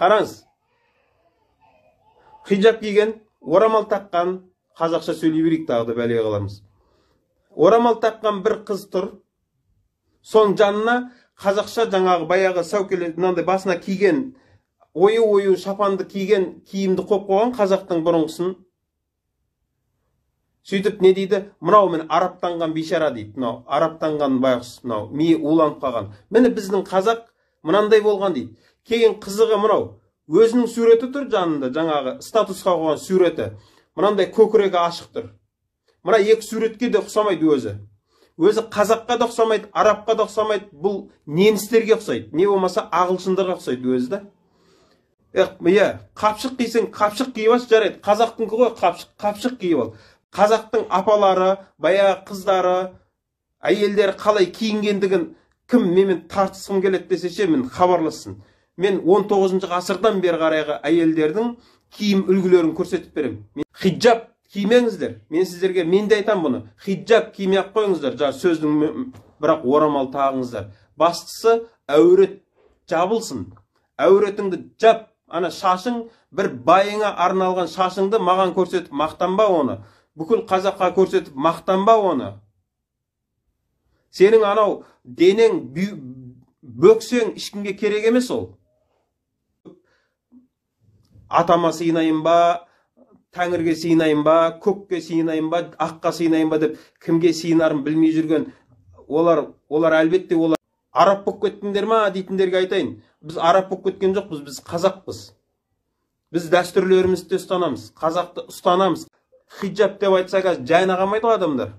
қараңыз хиджаб киген орамал таққан қазақша сөйлей берейік тағы да бәле қаламыз орамал таққан бір қыз тұр соның жанына қазақша жаңағы баяғы сәукеле мынандай басына киген ою ою шапанды киген киімді қойып қойған қазақтың бұрынғысын сөйтіп не дейді мынау міне арабтанған бейшара дейді мынау арабтанған байғұс мынау миы уланып қалған міне біздің қазақ мынандай болған дейді кейін қызығы мынау өзінің суреті тұр жанында жаңағы статусқа қойған суреті мынандай көкірегі ашық тұр мына екі суретке де ұқсамайды өзі өзі қазаққа да ұқсамайды арабқа да ұқсамайды бұл немістерге ұқсайды не болмаса ағылшындарға ұқсайды өзі да иә қапшық кисең қапшық киіп алшы жарайды қазақтікі ғой қапшық қапшық киіп ал қазақтың апалары баяғы қыздары әйелдері қалай киінгендігін кім менімен тартысқым келеді десе ше мен хабарлассын мен 19 ғасырдан бері қарайғы әйелдердің киім үлгілерін көрсетіп беремін хиджаб кимеңіздер мен сіздерге мен де айтамын бұны хиджаб кимей ақ қойыңыздар жаңағы сөздің бірақ орамал тағыңыздар бастысы әурет жабылсын әуретіңді жап ана шашың бір байыңа арналған шашыңды маған көрсетіп мақтанба оны бүкіл қазаққа көрсетіп мақтанба оны сенің анау денең бөксең ешкімге керек емес ол атама сыйынайын ба тәңірге сыйынайын ба көкке сыйынайын ба аққа сыйынайын ба деп кімге сыйынарын білмей жүрген олар олар әлбетте олар араб болып кеттіңдер ма дейтіндерге айтайын біз араб болып кеткен жоқпыз біз қазақпыз біз дәстүрлерімізді ұстанамыз қазақты ұстанамыз хиджаб деп айтса қазір жайына қалмайды ғой адамдар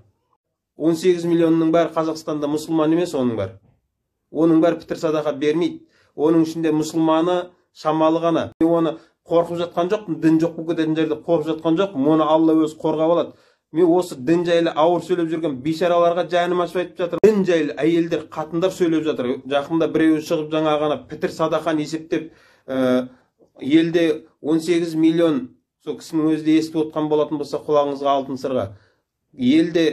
18 миллионның бәрі қазақстанда мұсылман емес оның бәрі оның бәрі пітір садақа бермейді оның ішінде мұсылманы шамалы ғана оны қорқып жатқан жоқпын дін жоқ болып кететіндер деп қорқып жатқан жоқпын мұны алла өзі қорғап алады мен осы дін жайлы ауыр сөйлеп жүрген бейшараларға жаным ашып айтып жатыр дін жайлы әйелдер қатындар сөйлеп жатыр жақында біреуі шығып жаңа ғана пітір садақаны есептеп ә, елде 18 миллион сол кісінің өзі де естіп отқан болатын болса құлағыңызға алтын сырға елде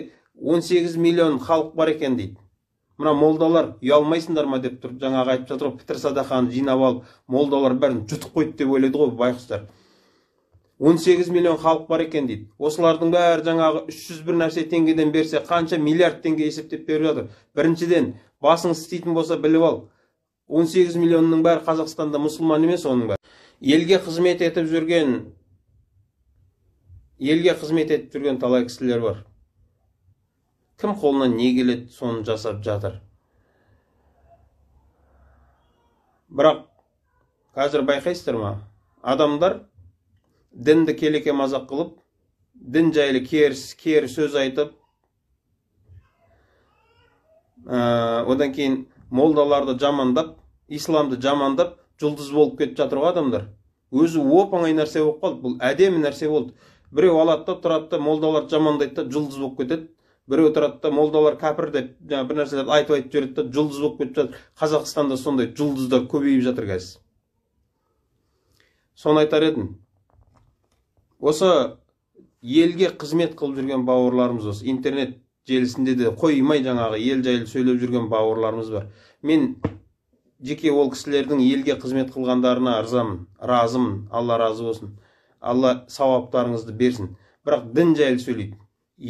18 миллион халық бар екен дейді мына молдалар ұялмайсыңдар ма деп тұрып жаңағы айтып жатыр ғой пітір садақаны жинап алып молдалар бәрін жұтып қойды деп ойлайды ғой байқұстар 18 миллион халық бар екен дейді осылардың бәрі жаңағы үш жүз бір нәрсе теңгеден берсе қанша миллиард теңге есептеп беріп жатыр біріншіден басың істейтін болса біліп ал 18 миллионның бәрі қазақстанда мұсылман емес оның бәрі елге қызмет етіп жүрген елге қызмет етіп жүрген талай кісілер бар кім қолынан не келеді соны жасап жатыр бірақ қазір байқайсыздар ма адамдар дінді келеке мазақ қылып дін жайлы керіс кері сөз айтып ә, одан кейін молдаларды жамандап исламды жамандап жұлдыз болып кетіп жатыр ғой адамдар өзі оп оңай нәрсе болып қалды бұл әдемі нәрсе болды біреу алады да тұрады да молдаларды жамандайды да жұлдыз болып кетеді біреу тұрады да молдалар кәпір деп жаңағы бір нәрселерді айтып айтып жібереді да жұлдыз болып кетіп жатыр қазақстанда сондай жұлдыздар көбейіп жатыр қазір соны айтар едім осы елге қызмет қылып жүрген бауырларымыз осы интернет желісінде де қоймай жаңағы ел жайлы сөйлеп жүрген бауырларымыз бар мен жеке ол кісілердің елге қызмет қылғандарына ырзамын разымын алла разы болсын алла сауаптарыңызды берсін бірақ дін жайлы сөйлейді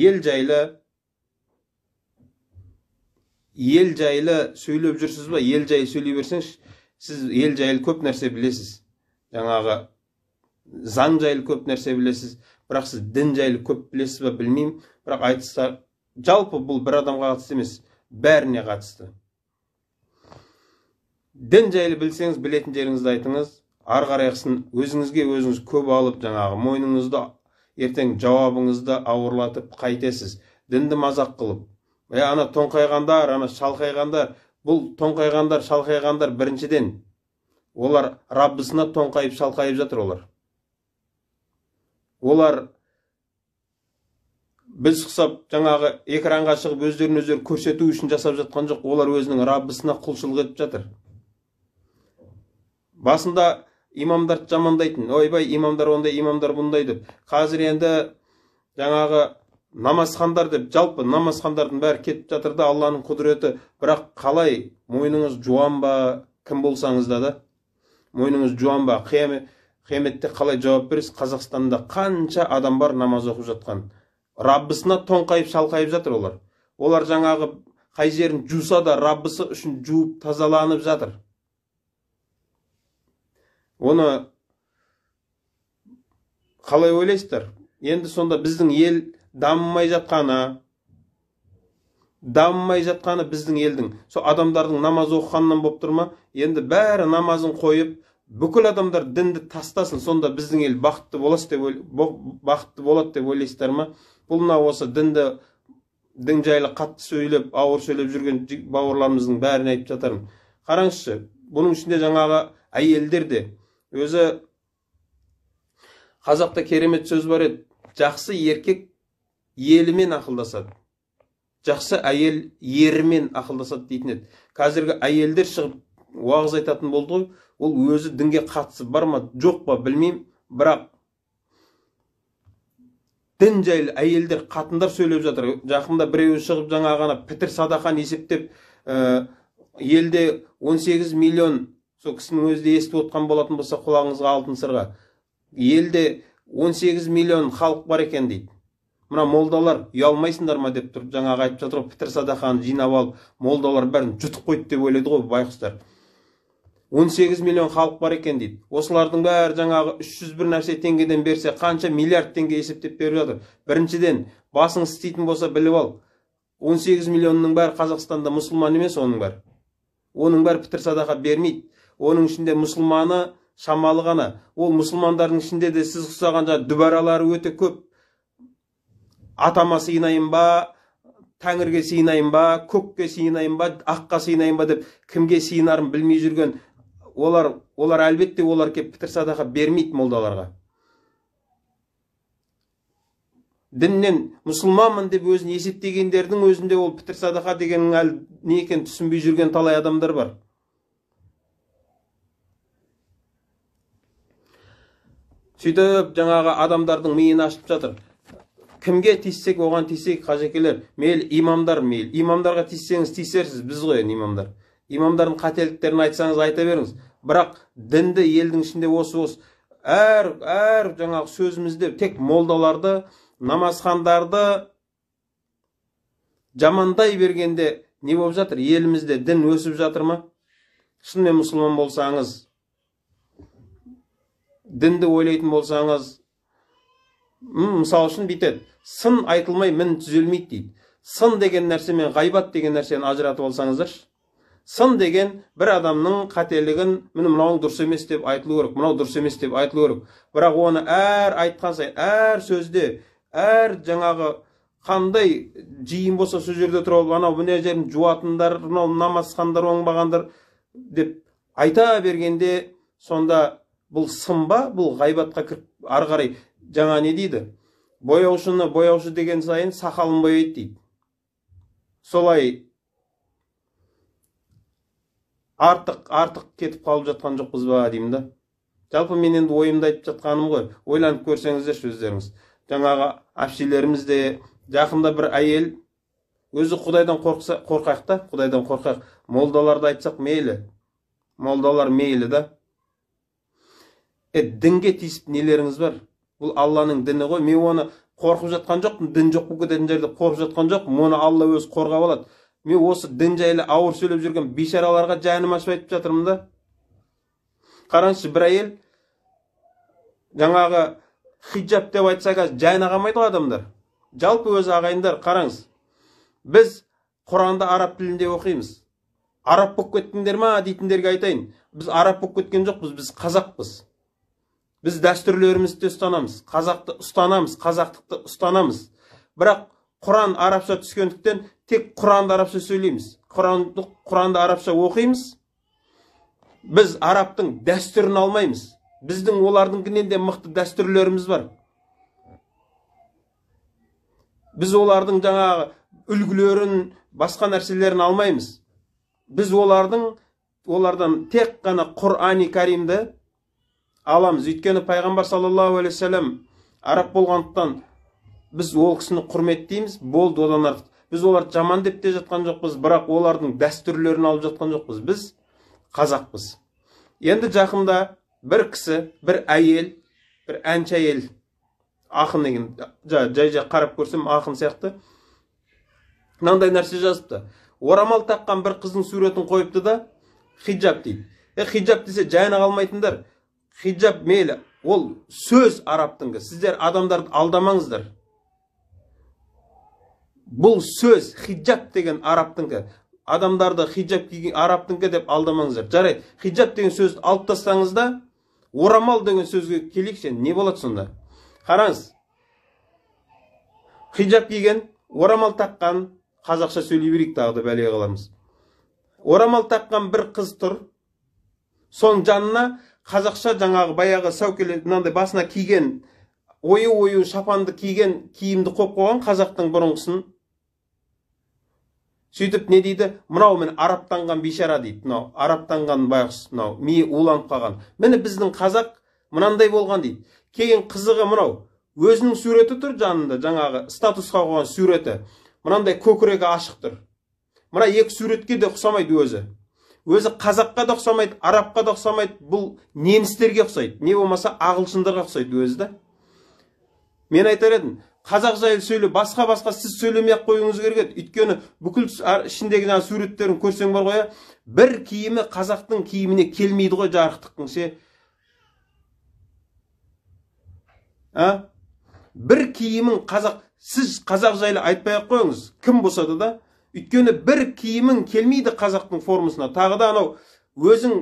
ел жайлы ел жайлы сөйлеп жүрсіз ба ел жайлы сөйлей берсеңізші сіз ел жайлы көп нәрсе білесіз жаңағы заң жайлы көп нәрсе білесіз бірақ сіз дін жайлы көп білесіз ба білмеймін бірақ айтыста жалпы бұл бір адамға қатысты емес бәріне қатысты дін жайлы білсеңіз білетін жеріңізді айтыңыз ары қарайғысын өзіңізге өзіңіз көп алып жаңағы мойныңызды ертең жауабыңызды ауырлатып қайтесіз дінді мазақ қылып е ана тоңқайғандар ана шалқайғандар бұл тоңқайғандар шалқайғандар біріншіден олар раббысына тоңқайып шалқайып жатыр олар олар біз құсап жаңағы экранға шығып өздерін өздері көрсету үшін жасап жатқан жоқ олар өзінің раббысына құлшылық етіп жатыр басында имамдарды жамандайтын ойбай имамдар ондай имамдар бұндай деп қазір енді жаңағы намазхандар деп жалпы намазхандардың бәрі кетіп жатыр да алланың құдіреті бірақ қалай мойныңыз жуан ба кім болсаңыз да да мойныңыз жуан ба қияметте қалай жауап бересіз қазақстанда қанша адам бар намаз оқып жатқан раббысына тоңқайып шалқайып жатыр олар олар жаңағы қай жерін жуса да раббысы үшін жуып тазаланып жатыр оны қалай ойлайсыздар енді сонда біздің ел дамымай жатқаны дамымай жатқаны біздің елдің сол адамдардың намаз оқығанынан болып тұр ма енді бәрі намазын қойып бүкіл адамдар дінді тастасын сонда біздің ел бақытты болады деп бақытты болады деп ойлайсыздар ма бұл мына осы дінді дін жайлы қатты сөйлеп ауыр сөйлеп жүрген бауырларымыздың бәріне айтып жатармын қараңызшы бұның ішінде жаңағы әйелдер де өзі қазақта керемет сөз бар еді жақсы еркек елімен ақылдасады жақсы әйел ерімен ақылдасады дейтін еді қазіргі әйелдер шығып уағыз айтатын болды ғой ол өзі дінге қатысы бар ма жоқ па білмеймін бірақ дін жайлы әйелдер қатындар сөйлеп жатыр жақында біреуі шығып жаңа ғана пітір садақаны есептеп ә, елде 18 миллион сол кісінің өзі де естіп отқан болатын болса құлағыңызға алтын сырға елде 18 миллион халық бар екен дейді мына молдалар ұялмайсыңдар ма деп тұрып жаңағы айтып жатыр ғой пітір садақаны жинап алып молдалар бәрін жұтып қойды деп ойлайды ғой байқұстар 18 миллион халық бар екен дейді осылардың бәрі жаңағы үш жүз бір нәрсе теңгеден берсе қанша миллиард теңге есептеп беріп жатыр біріншіден басың істейтін болса біліп ал 18 миллионның бәрі қазақстанда мұсылман емес оның бәрі оның бәрі пітір садақа бермейді оның ішінде мұсылманы шамалы ғана ол мұсылмандардың ішінде де сіз ұқсаған жаңағы дүбәралары өте көп атама сыйынайын ба тәңірге сыйынайын ба көкке сыйынайын ба аққа сыйынайын ба деп кімге сыйынарын білмей жүрген олар олар әлбетте олар келіп пітір садақа бермейді молдаларға діннен мұсылманмын деп өзін есептегендердің өзінде ол пітір садақа дегеннің әлі не екенін түсінбей жүрген талай адамдар бар сөйтіп жаңағы адамдардың миын ашып жатыр кімге тиіссек оған тиіссек қажекелер мейлі имамдар мейлі имамдарға тиіссеңіз тиісерсіз біз ғой енді имамдар имамдардың қателіктерін айтсаңыз айта беріңіз бірақ дінді елдің ішінде осы осы әр әр жаңағы сөзімізде тек молдаларды намазхандарды жамандай бергенде не болып жатыр елімізде дін өсіп жатыр ма шынымен мұсылман болсаңыз дінді ойлайтын болсаңыз мысалы үшін бүйтеді сын айтылмай мін түзелмейді дейді сын деген нәрсе мен ғайбат деген нәрсені ажыратып алсаңыздаршы сын деген бір адамның қателігін міне мынауың дұрыс емес деп айтылу керек мынау дұрыс емес деп айтылу керек бірақ оны әр айтқан сайын әр сөзде әр жаңағы қандай жиын болса сол жерде тұрып анау мына жерін жуатындар мынау намазхандар оңбағандар деп айта бергенде сонда бұл сын ба бұл ғайбатқа кіріп ары қарай жаңа не дейді бояушыны бояушы деген сайын сақалын бояйды дейді солай артық артық кетіп қалып жатқан жоқпыз ба деймін да жалпы мен енді ойымды айтып жатқаным ғой ойланып көрсеңіздерші өздеріңіз жаңағы әпшелеріміз де жақында бір әйел өзі құдайдан қорқса қорқақ та құдайдан қорқақ молдаларды айтсақ мейлі молдалар мейлі да е э, дінге тиісіп нелеріңіз бар бұл алланың діні ғой мен оны қорқып жатқан жоқпын дін жоқ болып жерде қорқып жатқан жоқпын оны алла өзі қорғап алады мен осы дін жайлы ауыр сөйлеп жүрген бейшараларға жаным ашып айтып жатырмын да қараңызшы бір әйел жаңағы хиджаб деп айтса қазір жайына қалмайды ғой адамдар жалпы өзі ағайындар қараңыз біз құранды араб тілінде оқимыз араб болып кеттіңдер ма дейтіндерге айтайын біз араб болып кеткен жоқпыз біз қазақпыз біз дәстүрлерімізді ұстанамыз қазақты ұстанамыз қазақтықты ұстанамыз бірақ құран арабша түскендіктен тек құранды арабша сөйлейміз құранды, құранды арабша оқимыз біз арабтың дәстүрін алмаймыз біздің олардыңкінен де мықты дәстүрлеріміз бар біз олардың жаңағы үлгілерін басқа нәрселерін алмаймыз біз олардың олардан тек қана құрани кәрімді аламыз өйткені пайғамбар саллаллаху алейхи уассалам араб болғандықтан біз ол кісіні құрметтейміз болды одан артық біз оларды жаман деп те жатқан жоқпыз бірақ олардың дәстүрлерін алып жатқан жоқпыз біз қазақпыз енді жақында бір кісі бір әйел бір әнші әйел ақын деген жай жай қарап көрсем ақын сияқты мынандай нәрсе жазыпты орамал таққан бір қыздың суретін қойыпты да хиджаб дейді е хиджаб десе жайына қалмайтындар хиджаб мейлі ол сөз араптыңғы сіздер адамдарды алдамаңыздар бұл сөз хиджаб деген араптыңғы адамдарды хиджаб киген арабтыңғы деп алдамаңыздар жарайды хиджаб деген сөзді алып тастаңыз да орамал деген сөзге келейікші не болады сонда қараңыз хиджаб киген орамал таққан қазақша сөйлей берейік тағы да бәле қаламыз орамал таққан бір қыз тұр соның жанына қазақша жаңағы баяғы сәукеле мынандай басына киген ою ою шапанды киген киімді қойып қойған қазақтың бұрынғысын сөйтіп не дейді мынау міне арабтанған бейшара дейді мынау арабтанған байғұс мынау миы уланып қалған міне біздің қазақ мынандай болған дейді кейін қызығы мынау өзінің суреті тұр жанында жаңағы статусқа қойған суреті мынандай көкірегі ашық тұр мына екі суретке де ұқсамайды өзі өзі қазаққа да ұқсамайды арабқа да ұқсамайды бұл немістерге ұқсайды не болмаса ағылшындарға ұқсайды өзі да мен айтар едім қазақ жайлы сөйле басқа басқа сіз сөйлемей ақ қоюыңыз керек еді өйткені бүкіл ішіндегі жаңағы суреттерін көрсең бар ғой бір киімі қазақтың киіміне келмейді ғой жарықтықтың ше а бір киімін қазақ сіз қазақ жайлы айтпай ақ қойыңыз кім болса да өйткені бір киімің келмейді қазақтың формасына тағы да анау өзің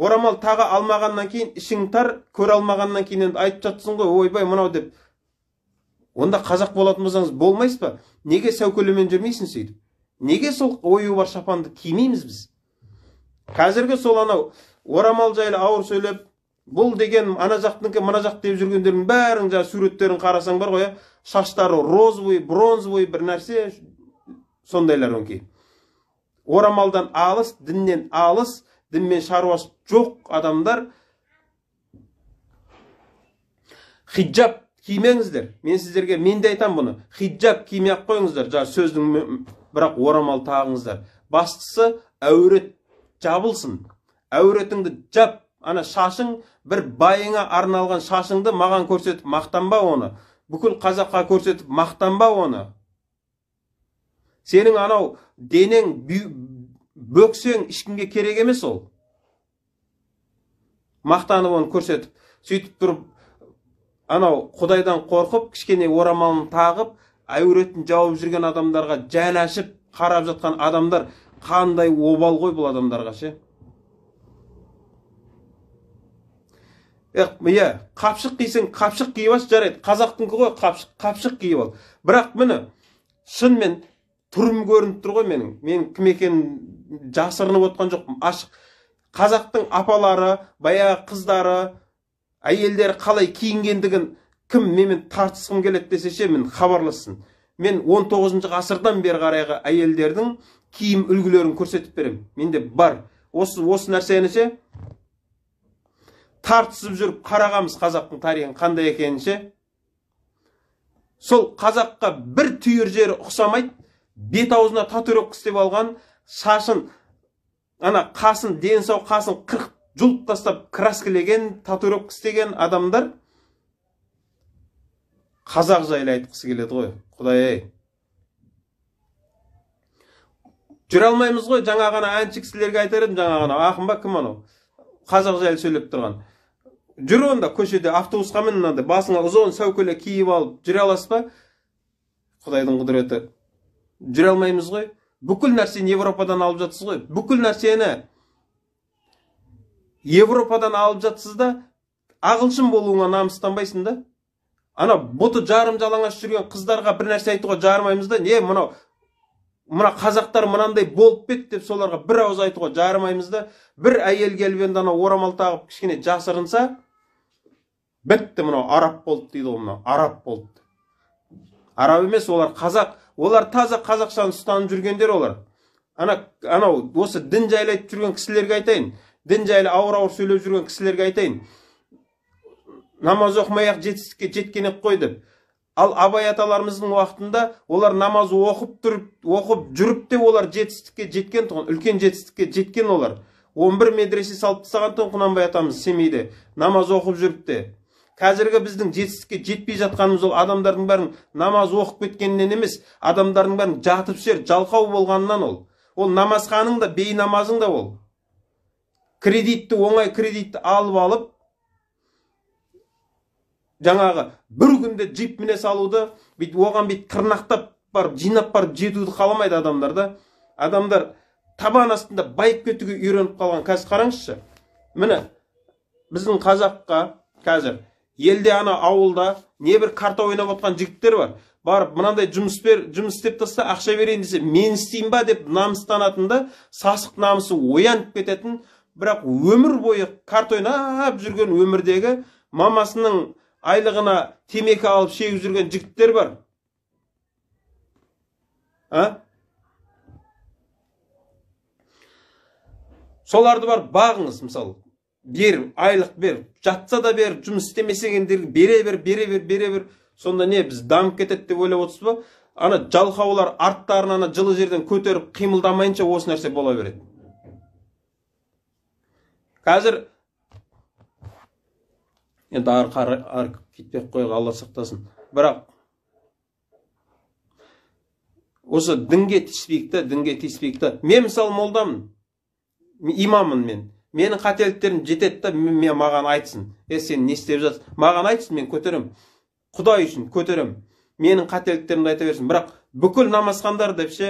орамал таға алмағаннан кейін ішің тар көре алмағаннан кейін енді айтып жатсың ғой ойбай мынау деп онда қазақ болатын болсаңыз болмайсыз ба неге сәукелемен жүрмейсің сөйтіп неге сол оюы бар шапанды кимейміз біз қазіргі сол анау орамал жайлы ауыр сөйлеп бұл деген ана жақтыңкі мына жақ деп жүргендердің бәрінің жаңағы суреттерін қарасаң бар ғой шаштары розовый бронзовый бір нәрсе сондайлар өңкей орамалдан алыс діннен алыс дінмен шаруасы жоқ адамдар хиджаб кимеңіздер мен сіздерге мен де айтамын бұны хиджаб кимей ақ қойыңыздар сөздің бірақ орамал тағыңыздар бастысы әурет жабылсын әуретіңді жап ана шашың бір байыңа арналған шашыңды маған көрсетіп мақтанба оны бүкіл қазаққа көрсетіп мақтанба оны сенің анау денең бөксең ешкімге керек емес ол мақтанып оны көрсетіп сөйтіп тұрып анау құдайдан қорқып кішкене орамалын тағып әуретін жауып жүрген адамдарға жанашып қарап жатқан адамдар қандай обал ғой бұл адамдарға ше иә қапшық кисең қапшық киіп алшы жарайды қазақтың ғой қапшық қапшық киіп ал бірақ міне шынымен түрім көрініп тұр ғой менің мен кім екенін жасырынып отқан жоқпын ашық қазақтың апалары баяғы қыздары әйелдер қалай киінгендігін кім менімен тартысқым келеді десе ше мен хабарлассын мен 19 тоғызыншы ғасырдан бері қарайғы әйелдердің киім үлгілерін көрсетіп беремін менде бар осы осы нәрсені ше тартысып жүріп қарағанбыз қазақтың тарихын қандай екенін сол қазаққа бір түйір жері ұқсамайды бет аузына татуировка істеп алған шашын ана қасын дені сау қасын қырқып жұлып тастап краскілеген татуировка істеген адамдар қазақ жайлы айтқысы келеді ғой құдай ай жүре алмаймыз ғой жаңа ғана әнші кісілерге айтар едім жаңа ғана ақын ба кім анау қазақ жайлы сөйлеп тұрған жүр онда көшеде автобусқа мін мынандай басыңа ұзын сәукеле киіп алып жүре аласыз ба құдайдың құдіреті жүре алмаймыз ғой бүкіл нәрсені европадан алып жатсыз ғой бүкіл нәрсені европадан алып жатсыз да ағылшын болуыңа намыстанбайсың да ана бұты жарым жалаңаш жүрген қыздарға бір нәрсе айтуға жарымаймыз да не мынау мына қазақтар мынандай болып па деп соларға бір ауыз айтуға жарымаймыз да бір әйел келіп енді анау орамал тағып кішкене жасырынса бітті мынау араб болды дейді ғой мынау араб болды араб емес олар қазақ олар таза қазақшаны ұстанып жүргендер олар ана анау осы дін жайлы айтып жүрген кісілерге айтайын дін жайлы ауыр ауыр сөйлеп жүрген кісілерге айтайын намаз оқымай ақ жетістікке жеткен ек қой деп ал абай аталарымыздың уақытында олар намаз оқып тұрып оқып жүріп те олар жетістікке жеткен тұғын үлкен жетістікке жеткен олар 11 медресе салып тастаған тұғын құнанбай атамыз семейде намаз оқып жүріп те қазіргі біздің жетістікке жетпей жатқанымыз ол адамдардың бәрін намаз оқып кеткеннен емес адамдардың бәрін жатып ішер жалқау болғанынан ол ол намазханың да бейнамазың да ол кредитті оңай кредитті алып алып жаңағы бір күнде джип міне салуды бүйтіп оған бүйтіп тырнақтап барып жинап барып жетуді қаламайды адамдар да адамдар табан астында байып кетуге үйреніп қалған қазір қараңызшы міне біздің қазаққа қазір елде ана ауылда небір карта ойнап отқан жігіттер бар барып мынандай жұмыс бер жұмыс істеп таста ақша берейін десе мен істеймін ба деп намыстанатын да сасық намысы оянып кететін бірақ өмір бойы карта ойнап жүрген өмірдегі мамасының айлығына темекі алып шегіп жүрген жігіттер бар а соларды бар бағыңыз мысалы бер айлық бер жатса да бер жұмыс істемесеңдер бере бер бере бер бере бер сонда не біз дамып кетеді деп ойлап отырсыз ба ана жалқаулар арттарын ана жылы жерден көтеріп қимылдамайынша осы нәрсе бола береді қазір енді ары қарай ары кетпей ақ алла сақтасын бірақ осы дінге тиіспейік та дінге тиіспейік та мен мысалы молдамын имамын мен менің қателіктерім жетеді да мен маған айтсын е сен не істеп жатсың маған айтсын мен көтерем құдай үшін көтерем менің қателіктерімді айта берсін бірақ бүкіл намазхандар деп ше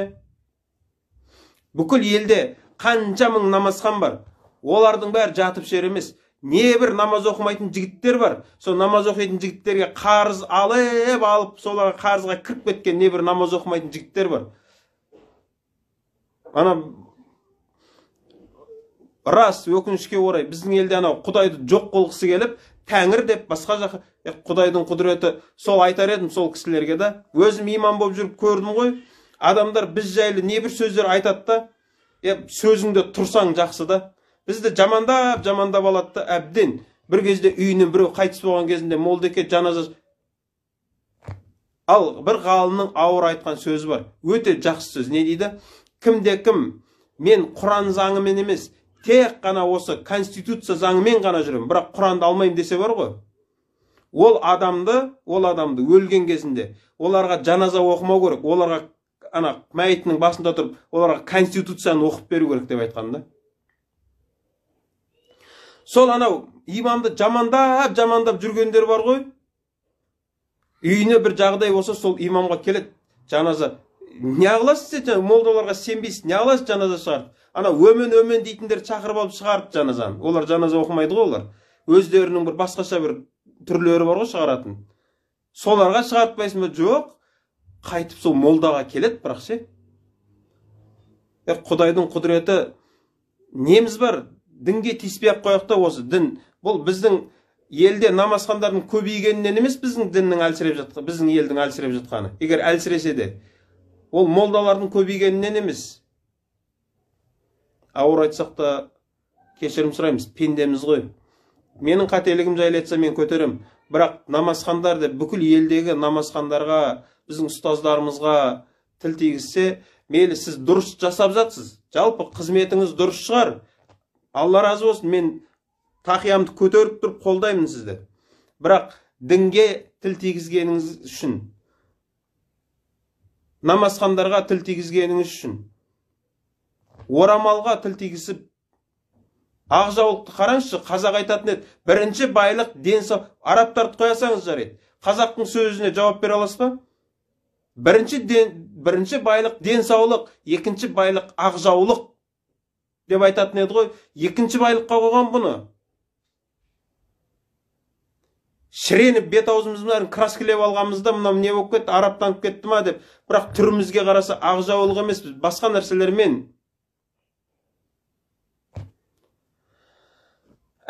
бүкіл елде қанша мың намазхан бар олардың бәрі жатып ішер емес небір намаз оқымайтын жігіттер бар сол намаз оқитын жігіттерге қарыз алып алып соларға қарызға кіріп кеткен небір намаз оқымайтын жігіттер бар ана рас өкінішке орай біздің елде анау құдайды жоқ қылғысы келіп тәңір деп басқа жаққа құдайдың құдіреті сол айтар едім сол кісілерге да өзім имам болып жүріп көрдім ғой адамдар біз жайлы небір сөздер айтады да е, сөзіңде тұрсаң жақсы да бізді жамандап жамандап алады да әбден бір кезде үйінен біреу қайтыс болған кезінде молдеке жаназа ал бір ғалымның ауыр айтқан сөзі бар өте жақсы сөз не дейді кімде кім мен құран заңымен емес тек қана осы конституция заңымен ғана жүремін бірақ құранды алмаймын десе бар ғой ол адамды ол адамды өлген кезінде оларға жаназа оқымау керек оларға ана мәйітінің басында тұрып оларға конституцияны оқып беру керек деп айтқан да сол анау имамды жамандап жамандап жүргендер бар ғой үйіне бір жағдай болса сол имамға келеді жаназа неғыласыз сен молдаларға сенбейсіз неғыласыз жаназа шығарып ана өмен өмен дейтіндерді шақырып алып шығарды жаназаны олар жаназа оқымайды ғой олар өздерінің бір басқаша бір түрлері бар ғой шығаратын соларға шығартпайсың ба жоқ қайтып сол молдаға келеді бірақ ше құдайдың құдіреті неміз бар дінге тиіспей ақ қояйық та осы дін бұл біздің елде намазхандардың көбейгенінен емес біздің діннің әлсіреп жатқаны біздің елдің әлсіреп жатқаны егер әлсіресе де ол молдалардың көбейгенінен емес ауыр айтсақ та кешірім сұраймыз пендеміз ғой менің қателігім жайлы айтса мен көтерем бірақ намазхандар деп бүкіл елдегі намазхандарға біздің ұстаздарымызға тіл тигізсе мейлі сіз дұрыс жасап жатсыз жалпы қызметіңіз дұрыс шығар алла разы болсын мен тақиямды көтеріп тұрып қолдаймын сізді бірақ дінге тіл тигізгеніңіз үшін намазхандарға тіл тигізгеніңіз үшін орамалға тіл тигізіп ақ жаулықты қараңызшы қазақ айтатын еді бірінші байлық денсаулық арабтарды қоясаңыз жарайды қазақтың сөзіне жауап бере аласыз ба бірінші ден, бірінші байлық денсаулық екінші байлық ақ жаулық деп айтатын еді ғой екінші байлыққа қойған бұны шіреніп бет аузымыздың бәрін краскілеп да мынау не болып кетті арабтанып кетті ма деп бірақ түрімізге қараса ақ жаулық емеспіз басқа нәрселермен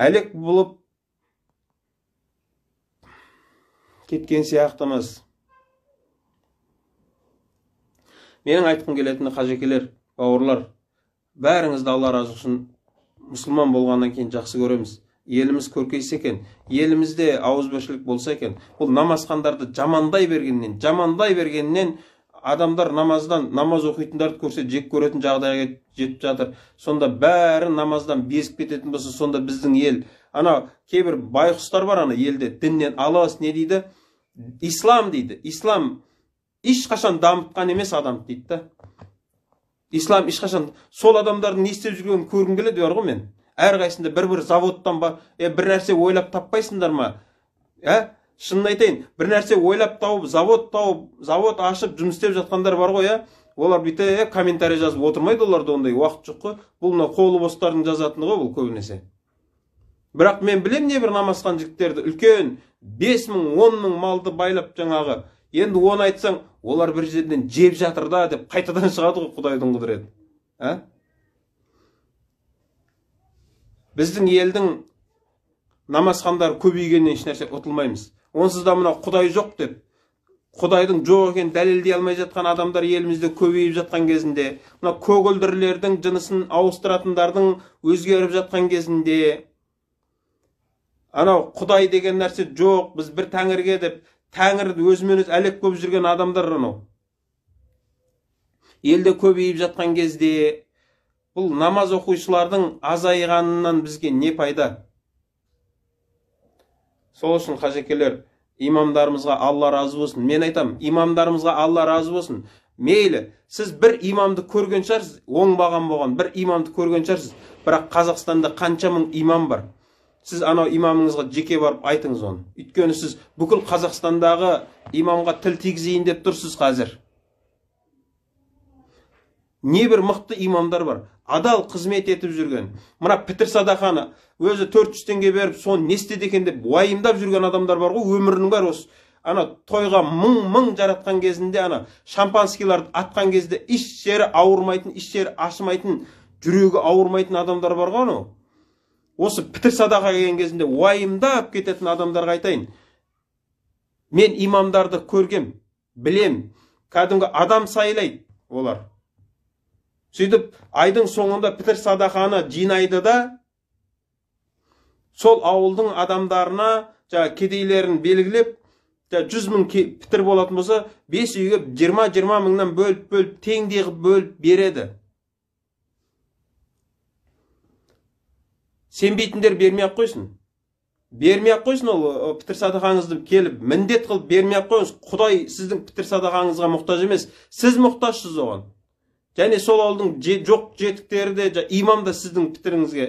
әлек болып кеткен сияқтымыз менің айтқым келетіні қажекелер бауырлар бәріңізді алла разы үшін мұсылман болғаннан кейін жақсы көреміз еліміз көркейсе екен елімізде ауызбіршілік болса екен бұл намазхандарды жамандай бергеннен жамандай бергеннен адамдар намаздан намаз оқитындарды көрсе жек көретін жағдайға жетіп жатыр сонда бәрі намаздан безіп кететін болса сонда біздің ел Анау, кейбір байқұстар бар ана елде діннен алыс не дейді ислам дейді ислам ешқашан дамытқан емес адам дейді да ислам ешқашан сол адамдардың не істеп жүргенін көргім келеді бар ғой мен әрқайсысында бір бір заводтан ба е бір нәрсе ойлап таппайсыңдар ма ә шынын айтайын бір нәрсе ойлап тауып завод тауып завод ашып жұмыс істеп жатқандар бар ғой иә олар бүйтіп «Э, э, комментарий жазып отырмайды оларда ондай уақыт жоқ қой бұл мына қолы бостардың жазатыны ғой бұл көбінесе бірақ мен білем небір намазхан жігіттерді үлкен бес мың он мың малды байлап жаңағы енді оны айтсаң олар бір жерден жеп жатыр да деп қайтадан шығады ғой құдайдың құдіреті ә біздің елдің намазхандары көбейгеннен ешнәрсе ұтылмаймыз онсыз да құдай жоқ деп құдайдың жоқ екенін дәлелдей алмай жатқан адамдар елімізде көбейіп жатқан кезінде мына көгілдірлердің жынысын ауыстыратындардың өзгеріп жатқан кезінде анау құдай деген нәрсе жоқ біз бір тәңірге деп тәңір өзімен өзі әлек болып жүрген адамдар анау елде көбейіп жатқан кезде бұл намаз оқушылардың азайғанынан бізге не пайда сол үшін қажекелер имамдарымызға алла разы болсын мен айтам, имамдарымызға алла разы болсын мейлі сіз бір имамды көрген шығарсыз оңбаған болған бір имамды көрген шығарсыз бірақ қазақстанда қанша мың имам бар сіз анау имамыңызға жеке барып айтыңыз оны өйткені сіз бүкіл қазақстандағы имамға тіл тигізейін деп тұрсыз қазір небір мықты имамдар бар адал қызмет етіп жүрген мына пітір садақаны өзі төрт жүз теңге беріп соны не істеді екен деп уайымдап жүрген адамдар бар ғой өмірінің бәрі осы ана тойға мың мың жаратқан кезінде ана шампанскийларды атқан кезде еш жері ауырмайтын еш жері ашымайтын жүрегі ауырмайтын адамдар бар ғой анау осы пітір садақа келген кезінде уайымдап кететін адамдарға айтайын мен имамдарды көргем білем кәдімгі адам сайлайды олар сөйтіп айдың соңында пітір садақаны жинайды да сол ауылдың адамдарына жаңағы кедейлерін белгілеп жүз мың пітір болатын болса бес үйге жиырма жиырма мыңнан бөліп бөліп теңдей қылып бөліп береді сенбейтіндер бермей ақ қойсын бермей ақ қойсын ол пітір садақаңызды келіп міндет қылып бермей ақ қойыңыз құдай сіздің пітір садақаңызға мұқтаж емес сіз мұқтажсыз оған және сол ауылдың же, жоқ жетіктері де имам да сіздің пітіріңізге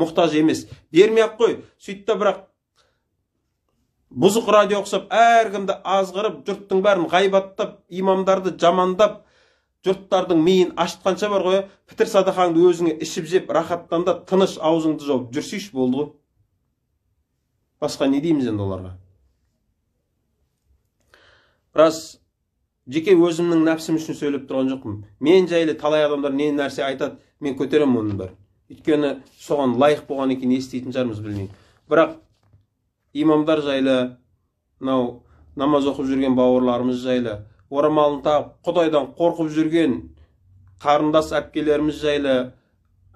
мұқтаж емес бермей ақ қой сөйтті бірақ бұзық радио ұқсап әркімді азғырып жұрттың бәрін ғайбаттап имамдарды жамандап жұрттардың миын ашытқанша бар ғой пітір садақаңды өзіңе ішіп жеп рахаттан да тыныш аузыңды жауып жүрсейші болды ғой басқа не дейміз енді оларға рас жеке өзімнің нәпсім үшін сөйлеп тұрған жоқпын мен жайлы талай адамдар не нәрсе айтады мен көтеремін оның бәрін өйткені соған лайық болғаннан кейін не істейтін шығармыз білмеймін бірақ имамдар жайлы мынау намаз оқып жүрген бауырларымыз жайлы орамалын тағып құдайдан қорқып жүрген қарындас әпкелеріміз жайлы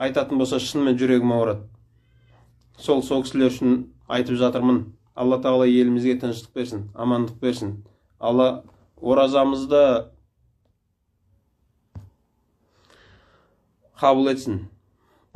айтатын болса шынымен жүрегім ауырады сол сол кісілер үшін айтып жатырмын алла тағала елімізге тыныштық берсін амандық берсін алла оразамызды қабыл етсін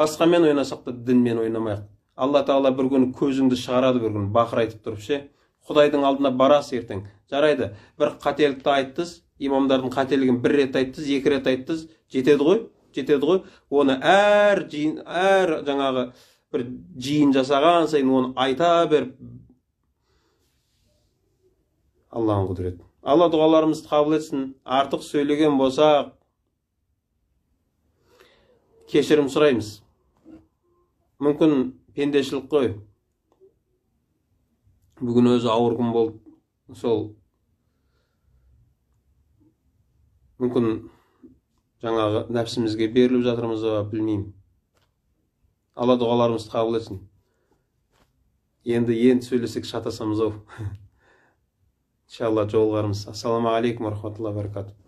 басқамен ойнасақ та дінмен ойнамайық алла тағала бір күні көзіңді шығарады бір күні бақыр айтып тұрып ше құдайдың алдына барасыз ертең жарайды бір қателікті айттыз имамдардың қателігін бір рет айттыз екі рет айттыз жетеді ғой жетеді ғой оны әр жиын әр жаңағы бір жиын жасаған сайын оны айта беріп алланың құдіреті алла дұғаларымызды қабыл етсін артық сөйлеген болсақ кешірім сұраймыз мүмкін пендешілік қой бүгін өзі ауыр күн болды сол мүмкін жаңағы нәпсімізге беріліп жатырмыз ба білмеймін алла дұғаларымызды қабыл етсін енді енді сөйлесек шатасамыз ау İnşallah yollarımız. Assalamu aleykum və rəhmətullah və bərəkatuhu.